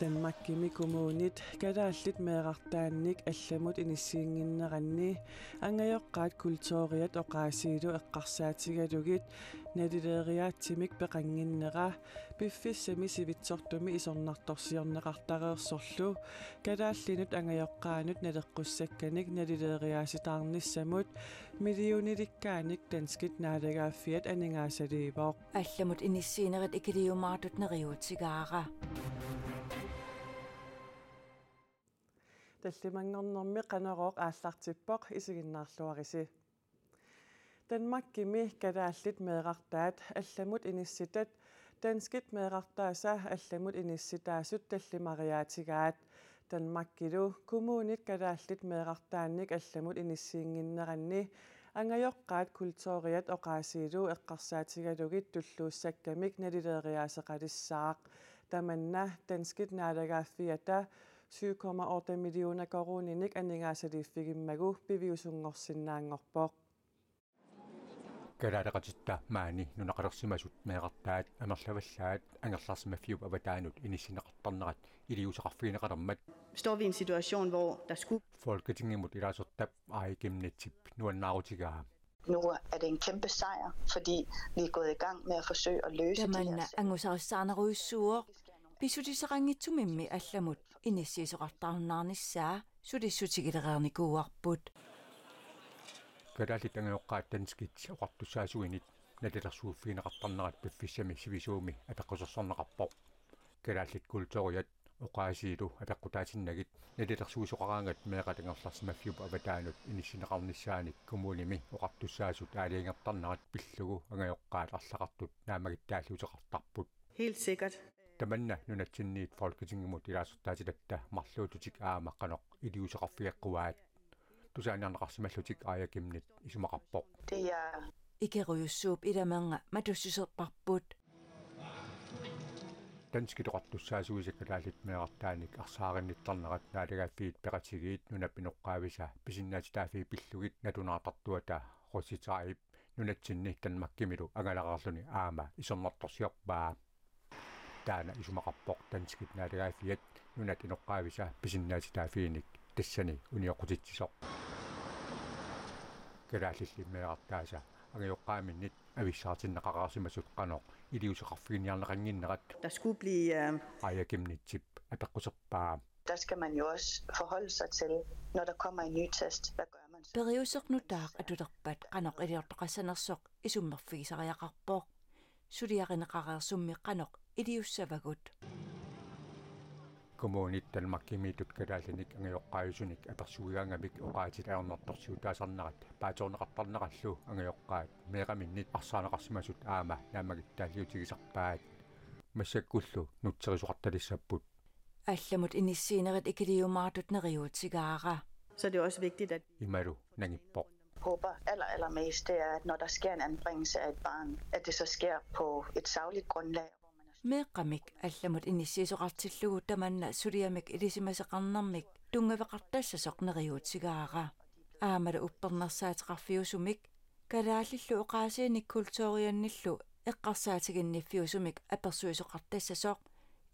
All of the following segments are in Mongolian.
таммаккими кумуунит калааллит меэрартаанник алламут иниссиингиннеранни ангайоққаат культоориат оқаасиилу эққарсаатигалугит налилеериаатсимик пеқангиннера пиффиссами сивитсортуми исорнарторсиорнеқартареерсорлу калааллинут ангайоққаанут налеққуссакканик налилеериааситаарниссамут миллиониликкааник танскит наалагааффиат анингаасалиивоқ алламут иниссиинерит sy'n gara. таллимангернэрми канарооq ааллартиппоq исигиннаарлуариси Danmark kimi kadaallit meeqartaat алламут инисситат данскит meeqartaasa алламут инисситаасут таллимариаатигаат Danmarkilu kommunit kadaallit meeqartaannik алламут иниссиингиннеранни ангайоққаат культоориат оқаасиилу эққарсаатигалугит туллууссаккамик налилериаасеқалиссаақ таманна данскит наалагааффията 7,8 miljoner koronin anningaasaliiffigimmaguu piviusunngorsinnaangorpoq kalaaraqatitta maani nunaqalersimasut meeqartaat amerlavallaat angerlarsimaffiup avataanut inissinneqartarnerat iliusaqarfiineqalermat står vi i en situation hvor der skulle Folketingimut ilaasertap aigimnitsip nuannaarutigaa nu er det en kæmpe sejr, fordi vi er gået i gang med at forsøge at løse det her. Jamen, Angusar Sanarusur, писулисеқангитсумимми алламут инассиисоқартаарнаарниссаа сулиссутигилераарникууарпут пералитангеоққааттанскитс оқартусаасуинит налилерсууффинеқартарнерат пиффиссами сивисууми апеққусерсорнеқарпоқ керааллит култориат оқаасиилу апеққутаасиннагит налилерсуусоқараангат меқалангерларс маффиуп аватаанут инисинеқарниссааник кумулими оқартусаасу таалиингертарнерат пиллугу ангаоққааларлақартут наамагиттааллуутеқартарпут Helt sikkert таманна нунатсинниит фолкитингимут илаасертаасилатта марлуутутик аамаққаноқ илиусеқарфигеққуаат тусааниарнеқарсималлутик аякимнит исумақарпоқ тия икеруйуссууп иламанга матуссисерпарпут дански тоқартуссаасуисакка таалитмеқартааник арсааринниттарнерат наалигаффиит пеқатигиит нунаппинеққаависа писиннаатитаафи пиллугит натунаартартуата руситарип нунатсинни танмаккимилу агалақарлуни аама исернэрторсиорпаа таана исумақарпоқ танскитнаалагаафиат нунат иноққаависа писиннааситаафииник тассани униоқутитсисоқ калааллиллиммеартааса агиоққааминнит ависсаартиннақараарсимасут қаноқ илиусеқарфигиниарнеқангиннерат Der skulle blive аякимнитсип атаққусерпаа der skal man jo også forholde sig til, når der kommer en ny test, hvad gør man så? Periusok nu dag, at du der bad, anok er det, der sender sok, i summer fiser jeg rapport. Sudiarin rarer summe kanok, Idiussavagut. Kumoon itten makkimiitut kedäisenik ang jokkaisunik epäsuujangamik okaisit eonnottorsiut asannat. Päätön rattannarallu ang jokkait. Mera minnit asana kasmasut ääma nämmäkit täljutisak päät. Så det er også vigtigt, at vi håber aller, aller mest, det er, at når der sker en anbringelse af et barn, at det så sker på et savligt grundlag. меэкъамик алламут иниссиисоқартиллугу таманна сулиамик илисимасеқарнармик тунгавеқартасса соқнериуут сигаара аамала уппернэрсаатеқарфиусумик калааллиллу оқаасианик култоорианниллу эққарсаатигинниффиусумик аперсуисоқартассасоқ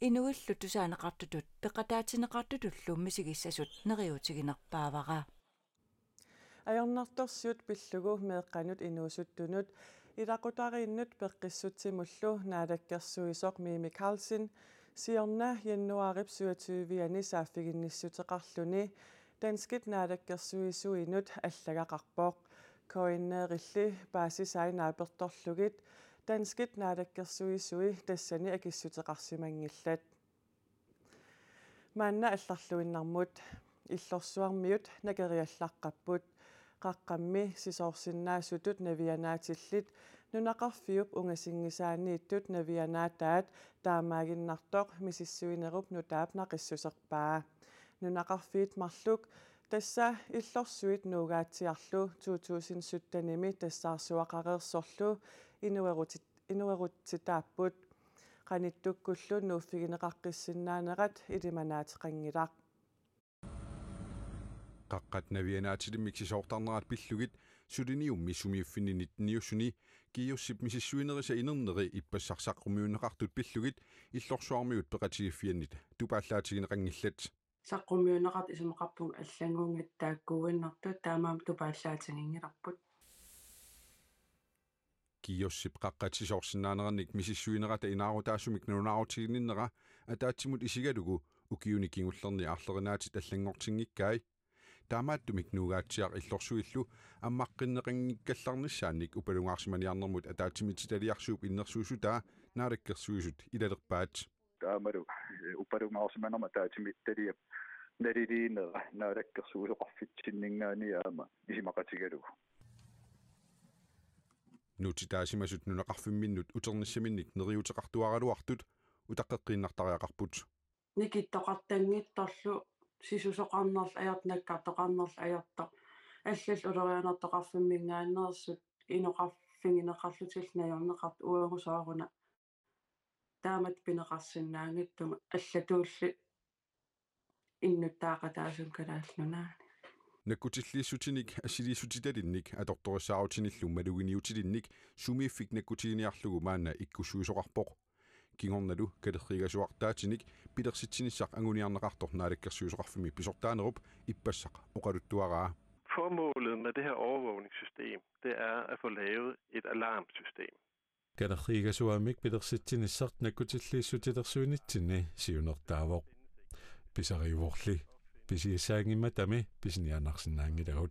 инуиллу тусаанеқартутут пеқатаатинеқартутуллу мисигиссасут нериутигинерпаавара аярнарторсиут пиллугу меэққанут инуусуттунут Иракутариннут пеққиссутсимуллу наалаккерсуисоқ Мими Калсин сиорна януарip 27-ани сааффигинниссутеқарлүни данскит наалаккерсуисуинут аллагақарпоқ коиннерилли паасисай нааперторлугит данскит наалаккерсуисуи тассани акиссутеқарсимангиллат манна алларлуиннармут иллорсуармиут накериаллаққаппут qaqqammi sisoorsinnaasutut navianaatillit nunaqarfiup ungasinngisaanniittut navianaataat таамаагиннартоқ misissuinerup нутаапна қиссусерпаа нунақарфиит марлук тасса иллорсуит нуугаатиарлу 2017-ними tassaarsuaqareersorlu инуэрутит инуэрутситааппут qanittukkullu nuuffigineqaqqissinnaanerat илиманаатеқангилақ qaqqat navianaatillimik sissoortarneraat pillugit suliniummi sumiuffini 19-ni kiiussip misissuinerisa inerneri ippassarsaqqumuunneqartut pillugit illorsuarmiut peqatigiffiannit tupaallaatigineqangillat saqqumuunneqart isumeqarpung аллангунгат тааккууиннартут таамаам тупааллаатингингиларпут киоссип қаққатсисоорсиннаанеранник мисиссуинерата инаарутаасумик нунаарутигиннера атаатсимут исигалугу укиуни кингуллерни арлеринаати таллангортингиккай таамааттумик нуугаатсиар иллорсуиллу аммаққиннеқингиккалларнссааник упалунгаарсиманиарнэрмут атаатимититалиарсууп иннэрсуусутаа наалаккерсуусут илалерпаат таамару упалунгаарсиманерма таатимитталиап нарилиинера наалаккерсуусоқарфитсиннингаани аама исимақатигалу нутитаасимасут нунеқарфимминнут утернссаминник нериутеқартуаралуартут утаққеққииннартариақарпут никиттоқартангиттарлу сисусоқарнерл аёртнаккартоқарнерл аёртоқ аллал улерианартоқарфиммингааннерсут инуқарфигинеқарлутилнаёрнеқарт уагусааруна таамат пинеқарсинаангаттума аллатуулли иннуттаақатаасун калааллунаани наккутиллииссутиник асилииссутиталинник аторторисааутиниллу малугиниутилинник сумииффик наккутигиниарлугу маана иккусуусоқарпоқ кигорналу калерригасуартаачинник пилерситсинissaq ангуниарнеқартор наалаккэрсиусоқарфуми писортаанеруп иппассақ оқалуттуараа Formålet med det her overvågningssystem, det er at få lavet et alarmsystem. Galerigasuamik bliver sat til sagt, når det til så det der synes til ne, siger nok derfor. Hvis er i hvis I er sagen med dem, hvis I er nok sådan en gang i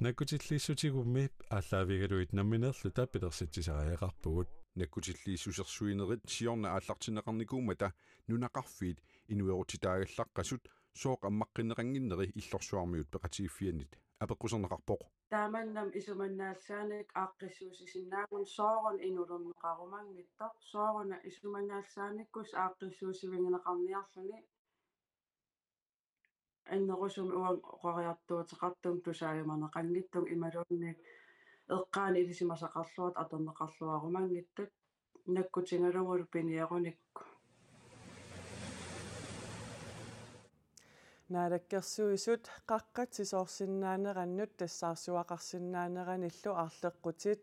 Når det til så det går med, at der er ved at du ikke nominerer, så der bliver sat til sig af rapport. наккутиллииссусерсуинерит сиорна ааллартинеқарникуумата нунақарфиит инуерутитаагаллаққасут сооқ аммаққиннеқангиннери иллорсуармиут пеқатигиффианнит апеққусернеқарпоқ тааманнам исуманнаалсааник ааққиссуусисиннаагун соорун инулернеқарумангиттар сооруна исуманнаалсааниккус ааққиссуусивингинеқарниарлуни аннерусум уан қориартуутеқартум тусаалиманеқангиттум ималуунник эққаани илисимасақарлуат атернеқарлуарумангиттак наккутингалугулу пиниаруникку наалаккерсуисут қаққат сисоорсинаанерannут тассаарсуақарсинаанераниллу аарлеққутит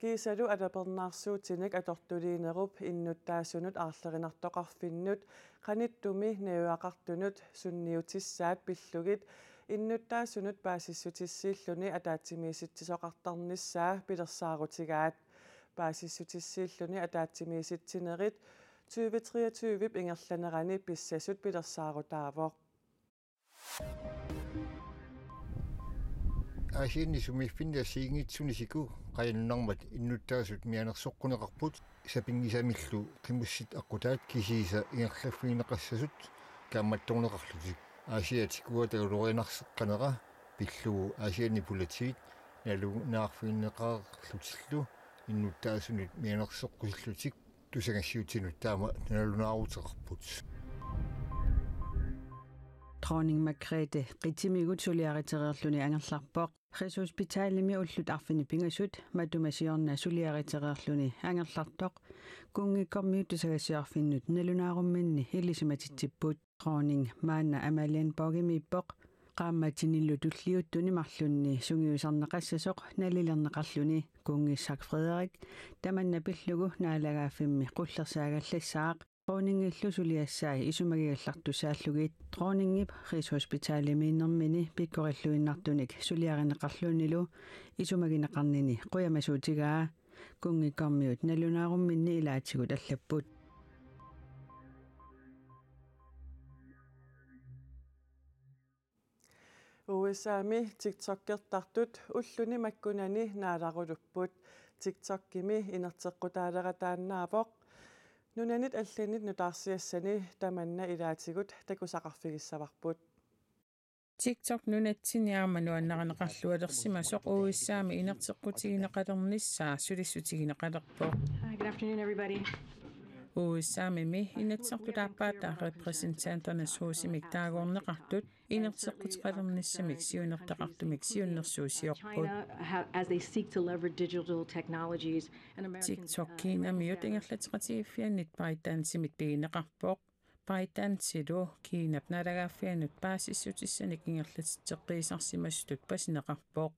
кисалу алапернаарсуутинак атортулиинеруп иннуттаасунут аарлеринартоқарфиннут қаниттуми неуақартунут сунниутиссаат пиллугит иннуттаа сунут паасиссутиссииллуни атаатсимииситсисоқартарниссаа пилерсаарутигаат паасиссутиссииллуни атаатсимииситсинерит 2023 пингерланерани писсасут пилерсаарутаавоқ асиинни сумиффинна сиингитсунисику қаяннармат иннуттаасут мианерсоққунеқарпут сапингисамиллу қимуссит аққутаат кисииса ингерлаффинеқассасут камматтуунеқарлутик аасиатикуа тагулуриинарсеққанера пиллугу аасиани пулатиит налунаарфиннеқарлутиллу иннуттаасунит мианерсеққусиллутик тусагассиутинут таама налунаарутеқарпут Тронинг Макрете қитимигут сулиаритерерлуни ангерларпоқ Хесус Питаалими уллут арфини пингасут матумасиорна сулиаритерерлуни ангерлартоқ кунгиккармиут сагасиарфиннут налунаарумминни илисиматитсиппут Groning maanna amalian pogimippoq qaammatinillu tulliuttuni marlunni sungiusarneqassasoq nalilerneqarluni kungissak Frederik tamanna pillugu naalagaafimmi qullersaagallassaaq Groninngillu suliassaai isumagiallartusaallugiit Groningip Rigshospitaalimiinnermini pikkorilluinnartunik suliarineqarlunilu isumagineqarnini qujamasuutigaa кунгикармиут налунаарумминни илаатигут аллаппут уусаами тиктоккертартут уллуни маккунани нааларулуппут тиктоккими инертеққутаалератааннаавоқ нунанит алланит нутаарсиассани таманна илаатигут такусақарфигиссаварпут TikTok man o na nissa suri nunatsinniarmanuannaranaqarlualersimasoo quuissaami inerteqqutigineqalernissaa po. Good afternoon everybody. O me ta ta representant na na mik mik nissa uussaami mi inatsertulaappaata representanternes huusimik taagorneqartut inerteqqutiqalernissamik siunertaqartumik siunnersuusiorput as they seek to leverage digital technologies and American TikTok fi uh, kinamiut ingerlatiqatigifiannit paitaan simit pigineqarpoo пайтан силу киинапналагааффианут паассиссутиссаник ингерлатитеққисарсимассутут пасинеқарпоқ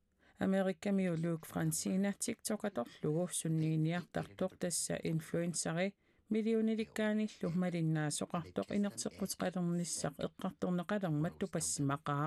америками улуук франсина тиктокаторлугу суннииниартартоқ тасса инфлуенсари миллиониликкааниллу малиннаасоқартоқ инертеққутеқалернissaq эққарторнеқалерматту пассимақаа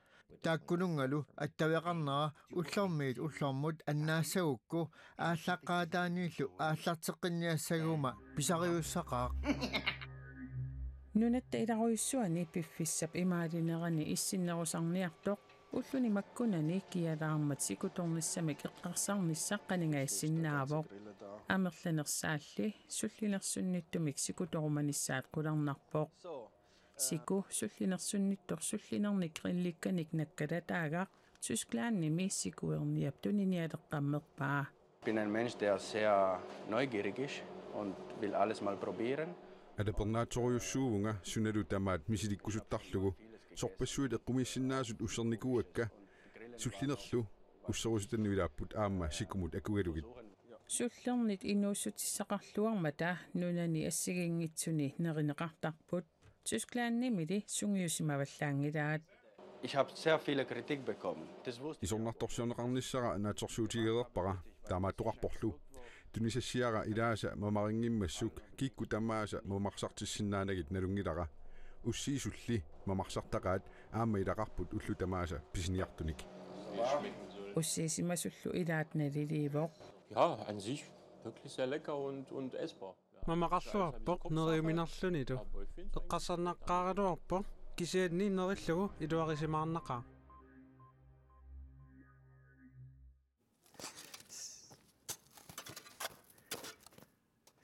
тааккунунгалу аттавеқарнера уллэрмиит уллэрмут аннаассагукку ааллаққаатаанииллу ааллартеққинниассагума писариуссақаа нунатта иларуйуссуани пиффиссап имаалинерани иссиннерусарниартоқ уллуни маккунани киалаармат сикуторниссамик эққарсарниссақ канингаассиннаавоқ амерланерсаалли суллинерсунниттумик сикуторуманиссаат қуларнарпоқ siku суллинерсунниттор суллинерник рилликканик наккалатаагаа Tysklandnimi sikuerniaptunini aleqqammerpaa Ich bin ein Mensch, der sehr neugierig ist und will alles mal probieren. алапэрнааториуссуунга суналу тамаат мисиликкусуттарлугу сорпассуит эққумиссиннаасут уссерникуакка суллинерлу уссерусутаннуилааппут аама сикумут акугалугит суллернит инуусутиссақарлуармата нунани ассигингитсуни неринеқартарпут Tysklannimmidi eh? sungiusimavallaangilaat eh, Ich habe sehr viele Kritik bekommen. Das wusste ich. Isonnartorsiorneqarnissara naatsorsuutigilerpara taamaattuqarporlu. Tunisissiara ilaasa mamarinngimmassuk kiikku tammaasa mumarsartissinnaanagit nalungilara. Ussiisulli mamarsartaqaat aamma ilaqarput ullu tammaasa pisiniartunik. Ussiisimasullu ilaatnaliliivoq. Ja, an sich wirklich sehr lecker und und essbar мамақарлуарпоқ нериуминарлунилу эққарсарнаққааралуарпо кисианни нериллугу илуарисимаарнақаа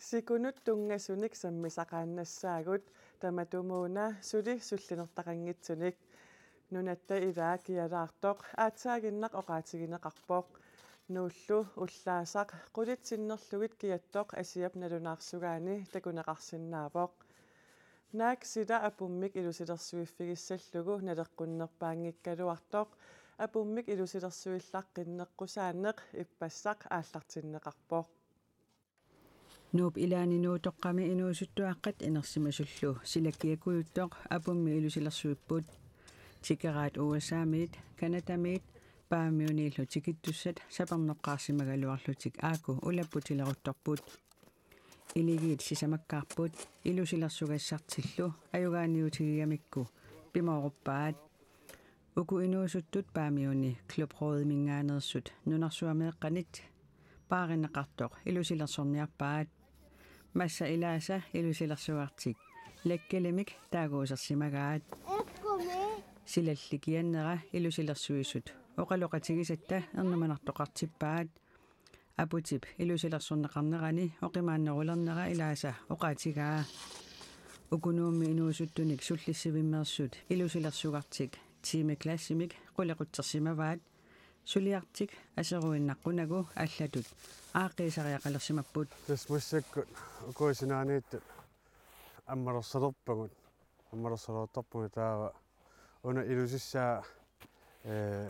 сикунут тунгасуник саммисақааннассаагут таматумууна сули суллинертақангитсуник нунатта иваа киалаартоқ аатсаагиннақ оқаатигинеқарпоқ нууллу уллаасақ қулитсиннерлугит киаттоқ асиап налунаарсугаани такунеқарсиннаавоқ наак сида апуммик илусилэрсуиффигиссаллугу налеққуннерпаангиккалуартоқ апуммик илусилэрсуиллаққиннеққусааннеқ иппассақ ааллартиннеқарпоқ нууп илаани нуутоққами инуусуттуаққат инерсимасуллу силаккиакуйуттоқ апумми илусилэрсуиппут тикераат уасаамиит канатамиит paamiuniillutikittussat saperneqqaarsimagaluarlutik aaku ulapputilleruttorput илигиит сисамаккаарпут илусилэрсугассартиллу аюгаанниутигиамикку пимаоруппаат уку инуусуттут паамиуни клуброуд мингаанерсут нунарсуамеэкканит пааринеқартоқ илусилэрсорниарпаат масса илааса илусилэрсуартик лаккалимик таагуусерсимагаат силалли кианнера илусилэрсуисут оқалоқатигисатта ернуманартоқартиппаат апутип илусилерсуннеқарнерани оқимааннерулернера илааса оқаатигаа укунуумми инуусуттуник суллиссивиммерсут илусилерсугартик тиме классимик қулеқутсерсимаваат сулиартик асеруиннаққунагу аллатут аақиисариақалерсимаппут тасмассаккут укуисинаанииттут аммарерсалерпагут аммарерсалертарпугу таава уна илусиссаа э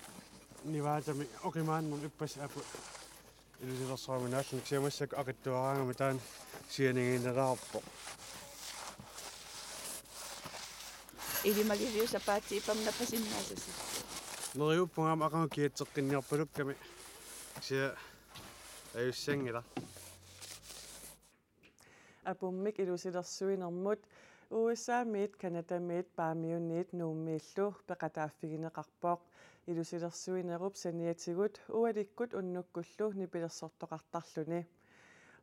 nivaatami oqimaannum ippasaapu ilisilersuaminaallu siamassak aqittuaraangama taan sianigiineraarpo илимагивиу сапаатиипамна пасиннаасаси нериуппунгаама ақангу киатсеққинниарпалукками сиа аюссангила апуммик илусилэрсуинэрмут уусаамиит канатамиит паамиунниит нууммииллу пеқатааффигинеқарпоқ илусилэрсуинеруп саниатигут уаликкут уннуккуллу нипилерсортоқартарлуни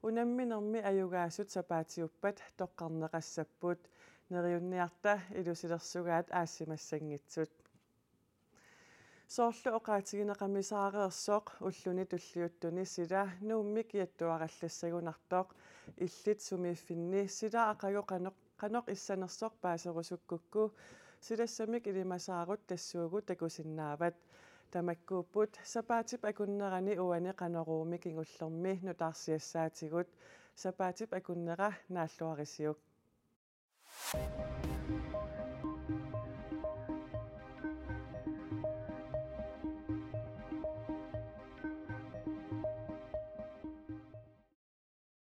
унамминерми аюгаасут сапаатиуппат тоққарнеқассаппут нериунниарта илусилэрсугаат аассимассангитсут соорлу оқаатигинеқамисаареерсоқ уллуни туллиуттуни сила нуумми киаттуараллассагунартоқ иллит сумииффинни сила ақагоқаноқ каноқ иссанерсоқ паасерусуккукку силассамик илимасаарут тассуугу такусиннаават тамаккууппут сапаатип акуннерани уани канаруумик ингуллэрми нутаарсиассаатигут сапаатип акуннера нааллуарисиук Thank you.